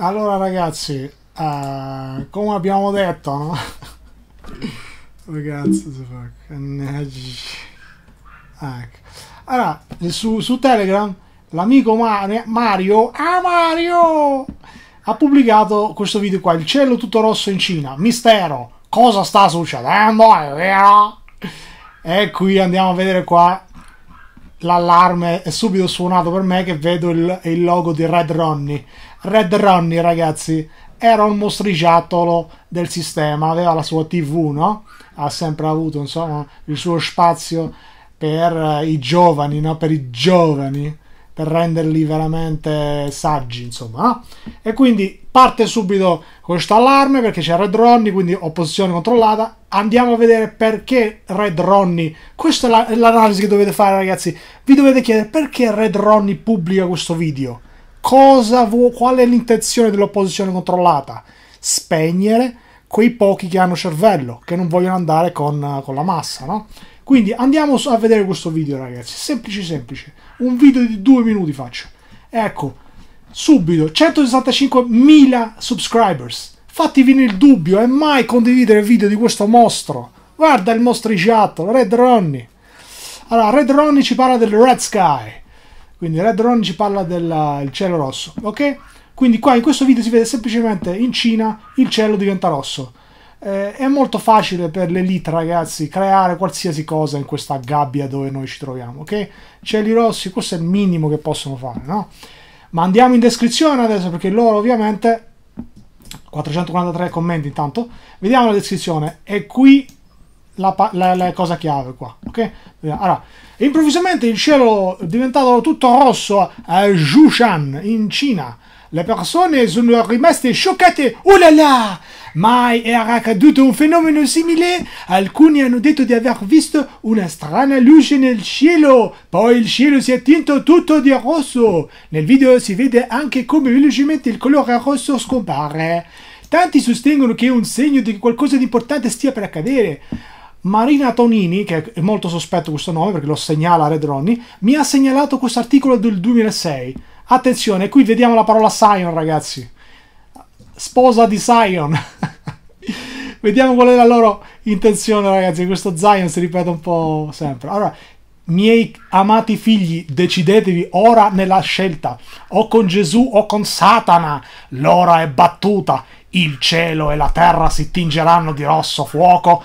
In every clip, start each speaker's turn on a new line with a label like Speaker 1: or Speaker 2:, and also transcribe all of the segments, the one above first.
Speaker 1: Allora ragazzi, uh, come abbiamo detto, no? ragazzi, si fa... Ah, ecco. Allora, su, su Telegram l'amico Mario, Mario, ah Mario, ha pubblicato questo video qua, il cielo tutto rosso in Cina, mistero, cosa sta succedendo, è vero? E qui andiamo a vedere qua l'allarme è subito suonato per me che vedo il, il logo di Red Ronnie. Red Ronnie, ragazzi, era un mostriciattolo del sistema, aveva la sua TV, no? Ha sempre avuto, insomma, il suo spazio per eh, i giovani, no? Per i giovani per renderli veramente saggi, insomma. No? E quindi parte subito questo allarme perché c'è Red Ronnie, quindi opposizione controllata. Andiamo a vedere perché Red Ronnie. Questa è, la, è l'analisi che dovete fare, ragazzi. Vi dovete chiedere perché Red Ronnie pubblica questo video. Cosa Vu- qual è l'intenzione dell'opposizione controllata? Spegnere quei pochi che hanno cervello, che non vogliono andare con, con la massa, no? Quindi andiamo a vedere questo video ragazzi, semplice semplice, un video di due minuti faccio. Ecco, subito, 165.000 subscribers. Fatti il dubbio e mai condividere video di questo mostro. Guarda il mostro mostriciattolo, Red Ronnie. Allora, Red Ronnie ci parla del Red Sky. Quindi Red Ronnie ci parla del eh, cielo rosso, ok? Quindi qua in questo video si vede semplicemente in Cina il cielo diventa rosso. Eh, è molto facile per l'elite, ragazzi, creare qualsiasi cosa in questa gabbia dove noi ci troviamo, ok? Cieli rossi, questo è il minimo che possono fare, no? Ma andiamo in descrizione adesso perché loro ovviamente 443 commenti intanto. Vediamo la descrizione. E qui la, la, la cosa chiave qua, ok? Eh, allora, improvvisamente il cielo è diventato tutto rosso a eh, Zhushan, in Cina. Le persone sono rimaste scioccate. Oh là là! Mai era accaduto un fenomeno simile? Alcuni hanno detto di aver visto una strana luce nel cielo, poi il cielo si è tinto tutto di rosso. Nel video si vede anche come velocemente il colore rosso scompare. Tanti sostengono che è un segno di che qualcosa di importante stia per accadere. Marina Tonini, che è molto sospetto questo nome perché lo segnala Red Ronnie, mi ha segnalato questo articolo del 2006. Attenzione, qui vediamo la parola Sion, ragazzi. Sposa di Sion. vediamo qual è la loro intenzione, ragazzi. Questo Zion si ripete un po' sempre. Allora, miei amati figli, decidetevi ora nella scelta, o con Gesù o con Satana. L'ora è battuta, il cielo e la terra si tingeranno di rosso fuoco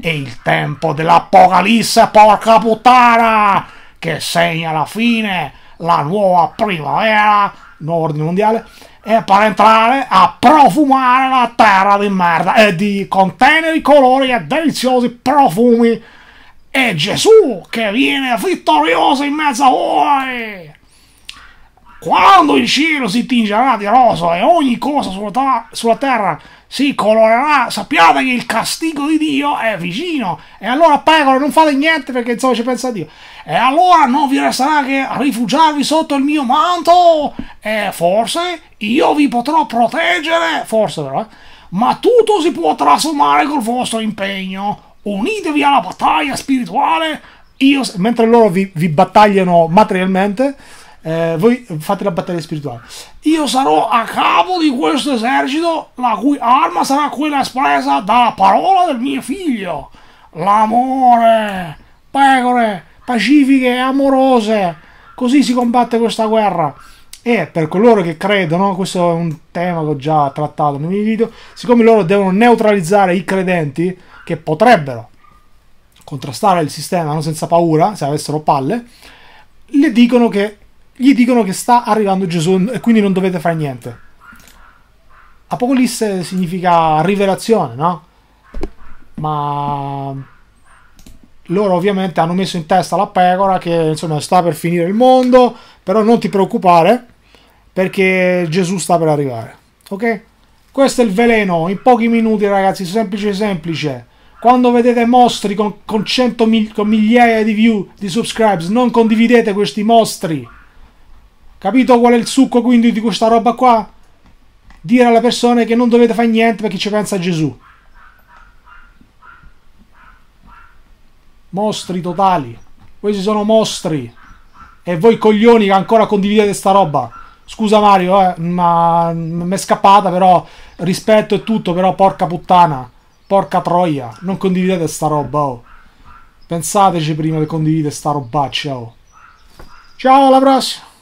Speaker 1: è il tempo dell'Apocalisse, porca puttana! Che segna la fine, la nuova primavera, nuovo ordine mondiale, e per entrare a profumare la terra di merda e di contenere i colori e deliziosi profumi. E Gesù che viene vittorioso in mezzo a voi! Quando il cielo si tingerà di rosa e ogni cosa sulla, ta- sulla terra si colorerà, sappiate che il castigo di Dio è vicino. E allora pecore, non fate niente perché insomma ci pensa Dio. E allora non vi resterà che rifugiarvi sotto il mio manto. E forse io vi potrò proteggere, forse però, eh? ma tutto si può trasformare col vostro impegno. Unitevi alla battaglia spirituale. Io, mentre loro vi, vi battagliano materialmente, eh, voi fate la battaglia spirituale. Io sarò a capo di questo esercito, la cui arma sarà quella espressa dalla parola del mio figlio. L'amore, pecore pacifiche e amorose. Così si combatte questa guerra. E per coloro che credono, questo è un tema che ho già trattato nei miei video, siccome loro devono neutralizzare i credenti che potrebbero contrastare il sistema senza paura, se avessero palle, le dicono che gli dicono che sta arrivando Gesù e quindi non dovete fare niente. Apocalisse significa rivelazione, no? Ma loro ovviamente hanno messo in testa la pecora che insomma sta per finire il mondo, però non ti preoccupare perché Gesù sta per arrivare. Ok? Questo è il veleno, in pochi minuti ragazzi, semplice semplice. Quando vedete mostri con, con, mil- con migliaia di view, di subscribes, non condividete questi mostri. Capito qual è il succo quindi di questa roba qua? Dire alle persone che non dovete fare niente perché ci pensa Gesù. Mostri totali. Questi sono mostri. E voi coglioni che ancora condividete sta roba. Scusa Mario, eh, ma mi è scappata, però rispetto e tutto, però porca puttana. Porca troia. Non condividete sta roba, oh. Pensateci prima di condividere sta robaccia, oh. Ciao, alla prossima!